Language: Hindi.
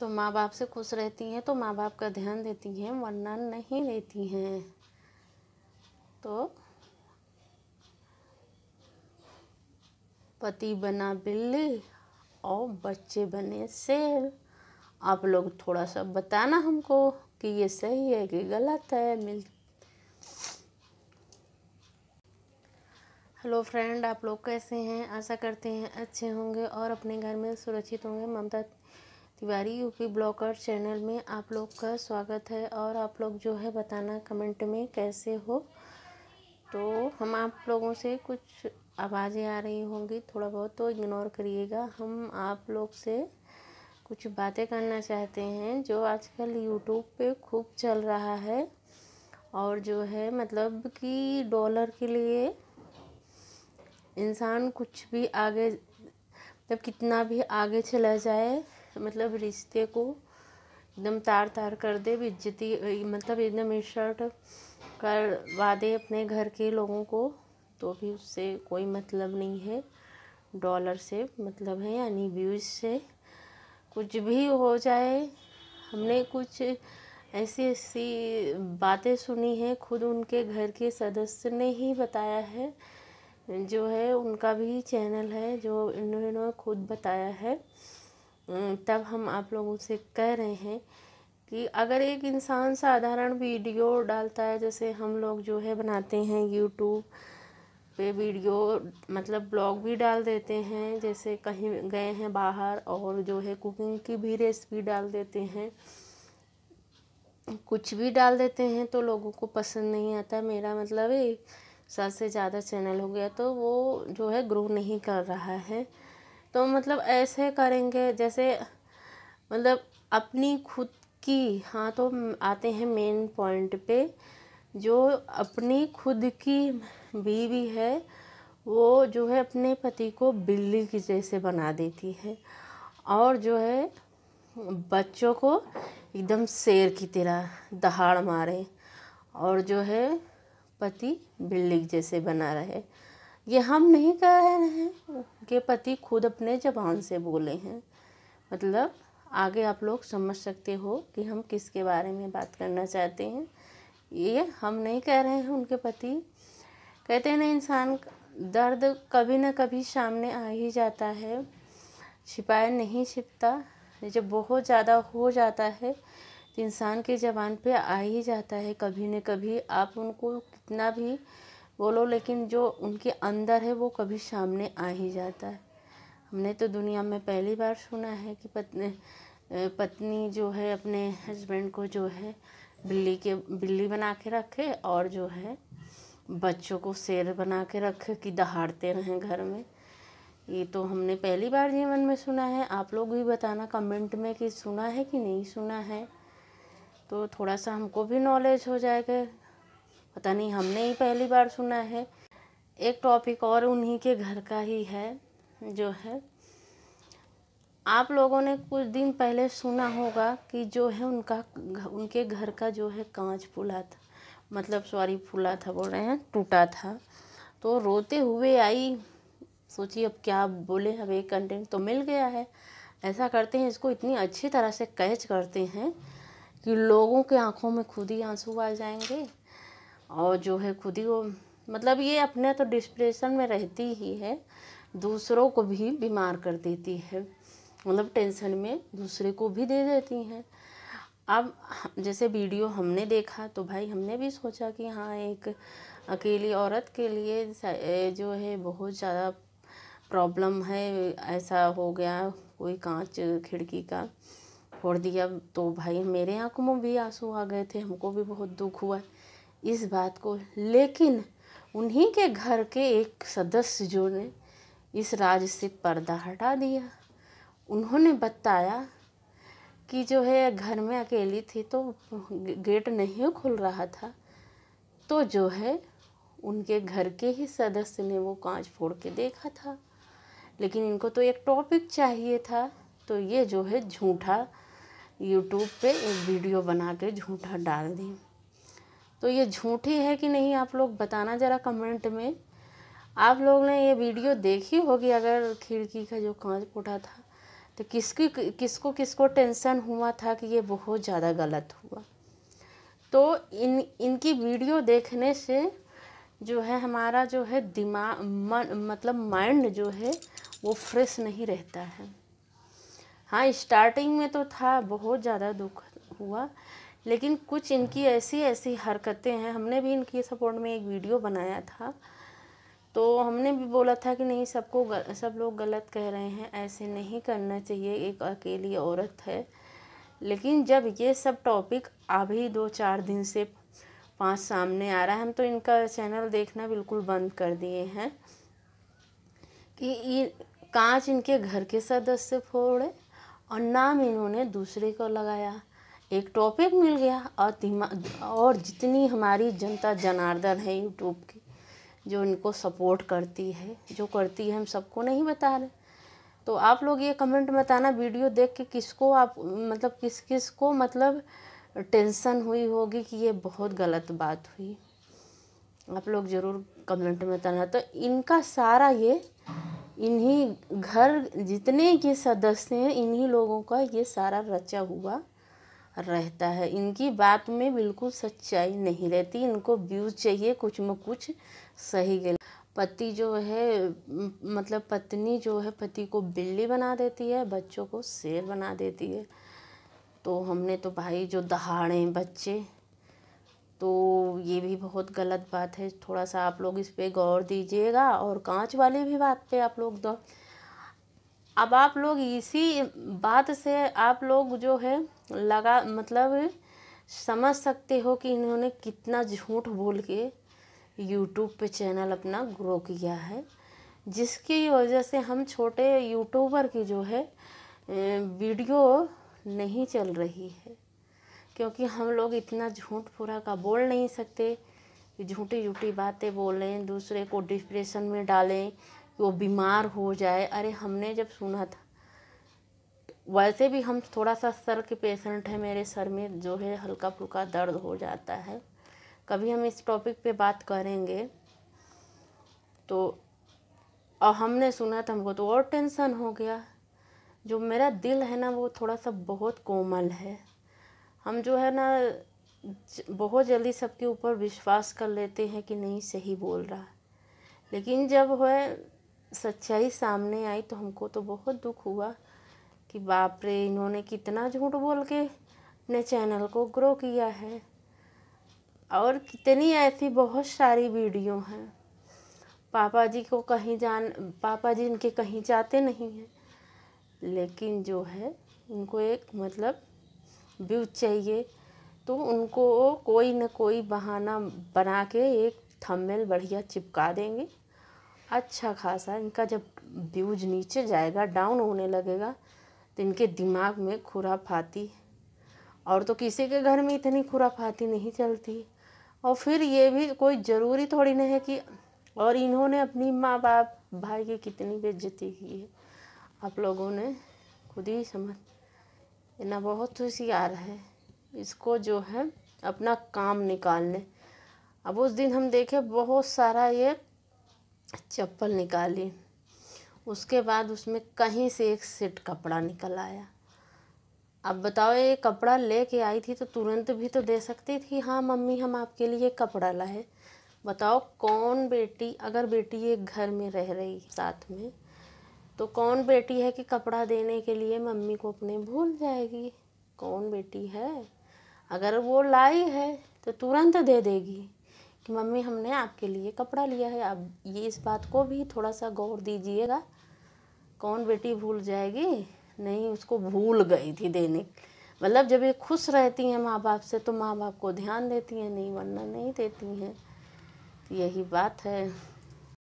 तो माँ बाप से खुश रहती हैं तो माँ बाप का ध्यान देती हैं वरना नहीं रहती हैं तो पति बना बिल्ली और बच्चे बने शेर आप लोग थोड़ा सा बताना हमको कि ये सही है कि गलत है मिल हेलो फ्रेंड आप लोग कैसे हैं आशा करते हैं अच्छे होंगे और अपने घर में सुरक्षित होंगे Mamta Tiwari UP blogger channel में आप लोग का स्वागत है और आप लोग जो है बताना कमेंट में कैसे हो तो हम आप लोगों से कुछ आवाज़ें आ रही होंगी थोड़ा बहुत तो इग्नोर करिएगा हम आप लोग से कुछ बातें करना चाहते हैं जो आजकल यूट्यूब पे खूब चल रहा है और जो है मतलब कि डॉलर के लिए इंसान कुछ भी आगे मतलब कितना भी आगे चला जाए मतलब रिश्ते को एकदम तार तार कर दे बिजती मतलब एकदम इशर्ट करवा दे अपने घर के लोगों को तो भी उससे कोई मतलब नहीं है डॉलर से मतलब है यानी व्यूज से कुछ भी हो जाए हमने कुछ ऐसी ऐसी बातें सुनी हैं खुद उनके घर के सदस्य ने ही बताया है जो है उनका भी चैनल है जो इन्होंने खुद बताया है हम्म, तब हम आप लोगों से कह रहे हैं कि अगर एक इंसान साधारण वीडियो डालता है जैसे हम लोग जो है बनाते हैं यूट्यूब पे वीडियो मतलब ब्लॉग भी डाल देते हैं जैसे कहीं गए हैं बाहर और जो है कुकिंग की भी रेसिपी डाल देते हैं कुछ भी डाल देते हैं तो लोगों को पसंद नहीं आता मेरा मतलब एक साल से ज़्यादा चैनल हो गया तो वो जो है ग्रो नहीं कर रहा है तो मतलब ऐसे करेंगे जैसे मतलब अपनी खुद की हाँ तो आते हैं मेन पॉइंट पे जो अपनी खुद की बीवी है वो जो है अपने पति को बिल्ली की जैसे बना देती है और जो है बच्चों को एकदम शेर की तरह दहाड़ मारे और जो है पति बिल्ली जैसे बना रहे ये हम नहीं कह रहे हैं उनके पति खुद अपने जबान से बोले हैं मतलब आगे आप लोग समझ सकते हो कि हम किसके बारे में बात करना चाहते हैं ये हम नहीं कह रहे हैं उनके पति कहते हैं ना इंसान दर्द कभी ना कभी सामने आ ही जाता है छिपाया नहीं छिपता जब बहुत ज़्यादा हो जाता है तो इंसान की ज़बान पे आ ही जाता है कभी न कभी आप उनको कितना भी बोलो लेकिन जो उनके अंदर है वो कभी सामने आ ही जाता है हमने तो दुनिया में पहली बार सुना है कि पत्नी पत्नी जो है अपने हस्बैंड को जो है बिल्ली के बिल्ली बना के रखे और जो है बच्चों को शेर बना के रखे कि दहाड़ते रहें घर में ये तो हमने पहली बार जीवन में सुना है आप लोग भी बताना कमेंट में कि सुना है कि नहीं सुना है तो थोड़ा सा हमको भी नॉलेज हो जाएगा पता नहीं हमने ही पहली बार सुना है एक टॉपिक और उन्हीं के घर का ही है जो है आप लोगों ने कुछ दिन पहले सुना होगा कि जो है उनका उनके घर का जो है कांच फूला था मतलब सॉरी फूला था बोल रहे हैं टूटा था तो रोते हुए आई सोचिए अब क्या बोले अब एक कंटेंट तो मिल गया है ऐसा करते हैं इसको इतनी अच्छी तरह से कैच करते हैं कि लोगों के आंखों में खुद ही आंसू आ जाएंगे और जो है खुद ही वो मतलब ये अपने तो डिप्रेशन में रहती ही है दूसरों को भी बीमार कर देती है मतलब टेंशन में दूसरे को भी दे देती हैं अब जैसे वीडियो हमने देखा तो भाई हमने भी सोचा कि हाँ एक अकेली औरत के लिए जो है बहुत ज़्यादा प्रॉब्लम है ऐसा हो गया कोई कांच खिड़की का फोड़ दिया तो भाई मेरे आँखों में भी आंसू आ गए थे हमको भी बहुत दुख हुआ इस बात को लेकिन उन्हीं के घर के एक सदस्य जो ने इस राज से पर्दा हटा दिया उन्होंने बताया कि जो है घर में अकेली थी तो गेट नहीं खुल रहा था तो जो है उनके घर के ही सदस्य ने वो कांच फोड़ के देखा था लेकिन इनको तो एक टॉपिक चाहिए था तो ये जो है झूठा यूट्यूब पे एक वीडियो बना के झूठा डाल दी तो ये झूठी है कि नहीं आप लोग बताना ज़रा कमेंट में आप लोग ने ये वीडियो देखी होगी अगर खिड़की का जो कांच फूटा था तो किसकी किसको किसको टेंशन हुआ था कि ये बहुत ज़्यादा गलत हुआ तो इन इनकी वीडियो देखने से जो है हमारा जो है दिमाग मन मतलब माइंड जो है वो फ्रेश नहीं रहता है हाँ स्टार्टिंग में तो था बहुत ज़्यादा दुख हुआ लेकिन कुछ इनकी ऐसी ऐसी हरकतें हैं हमने भी इनकी सपोर्ट में एक वीडियो बनाया था तो हमने भी बोला था कि नहीं सबको सब लोग गलत कह रहे हैं ऐसे नहीं करना चाहिए एक अकेली औरत है लेकिन जब ये सब टॉपिक अभी दो चार दिन से पाँच सामने आ रहा है हम तो इनका चैनल देखना बिल्कुल बंद कर दिए हैं कि ये कांच इनके घर के सदस्य फोड़े और नाम इन्होंने दूसरे को लगाया एक टॉपिक मिल गया और और जितनी हमारी जनता जनार्दन है यूट्यूब की जो इनको सपोर्ट करती है जो करती है हम सबको नहीं बता रहे तो आप लोग ये कमेंट बताना वीडियो देख के किसको आप मतलब किस किस को मतलब टेंशन हुई होगी कि ये बहुत गलत बात हुई आप लोग ज़रूर कमेंट में बताना तो इनका सारा ये इन्हीं घर जितने के सदस्य हैं इन्हीं लोगों का ये सारा रचा हुआ रहता है इनकी बात में बिल्कुल सच्चाई नहीं रहती इनको व्यूज़ चाहिए कुछ में कुछ सही गल पति जो है मतलब पत्नी जो है पति को बिल्ली बना देती है बच्चों को शेर बना देती है तो हमने तो भाई जो दहाड़े बच्चे तो ये भी बहुत गलत बात है थोड़ा सा आप लोग इस पर गौर दीजिएगा और कांच वाले भी बात पे आप लोग दो अब आप लोग इसी बात से आप लोग जो है लगा मतलब समझ सकते हो कि इन्होंने कितना झूठ बोल के यूट्यूब पे चैनल अपना ग्रो किया है जिसकी वजह से हम छोटे यूट्यूबर की जो है वीडियो नहीं चल रही है क्योंकि हम लोग इतना झूठ पूरा का बोल नहीं सकते झूठी झूठी बातें बोलें दूसरे को डिप्रेशन में डालें वो बीमार हो जाए अरे हमने जब सुना था वैसे भी हम थोड़ा सा सर के पेशेंट हैं मेरे सर में जो है हल्का फुल्का दर्द हो जाता है कभी हम इस टॉपिक पे बात करेंगे तो और हमने सुना था हमको तो और टेंशन हो गया जो मेरा दिल है ना वो थोड़ा सा बहुत कोमल है हम जो है ना बहुत जल्दी सबके ऊपर विश्वास कर लेते हैं कि नहीं सही बोल रहा लेकिन जब है सच्चाई सामने आई तो हमको तो बहुत दुख हुआ कि बाप रे इन्होंने कितना झूठ बोल के अपने चैनल को ग्रो किया है और कितनी ऐसी बहुत सारी वीडियो हैं पापा जी को कहीं जान पापा जी इनके कहीं जाते नहीं हैं लेकिन जो है उनको एक मतलब व्यू चाहिए तो उनको कोई ना कोई बहाना बना के एक थंबनेल बढ़िया चिपका देंगे अच्छा खासा इनका जब ब्यूज नीचे जाएगा डाउन होने लगेगा तो इनके दिमाग में खुराफाती और तो किसी के घर में इतनी खुराफाती नहीं चलती और फिर ये भी कोई ज़रूरी थोड़ी नहीं है कि और इन्होंने अपनी माँ बाप भाई की कितनी बेज्जती की है आप लोगों ने खुद ही समझ इतना बहुत होशियार है इसको जो है अपना काम निकालने अब उस दिन हम देखे बहुत सारा ये चप्पल निकाली उसके बाद उसमें कहीं से एक सेट कपड़ा निकल आया अब बताओ ये कपड़ा ले के आई थी तो तुरंत भी तो दे सकती थी हाँ मम्मी हम आपके लिए कपड़ा लाए बताओ कौन बेटी अगर बेटी एक घर में रह रही साथ में तो कौन बेटी है कि कपड़ा देने के लिए मम्मी को अपने भूल जाएगी कौन बेटी है अगर वो लाई है तो तुरंत दे देगी कि मम्मी हमने आपके लिए कपड़ा लिया है अब ये इस बात को भी थोड़ा सा गौर दीजिएगा कौन बेटी भूल जाएगी नहीं उसको भूल गई थी देने मतलब जब ये खुश रहती हैं माँ बाप से तो माँ बाप को ध्यान देती हैं नहीं वरना नहीं देती हैं यही बात है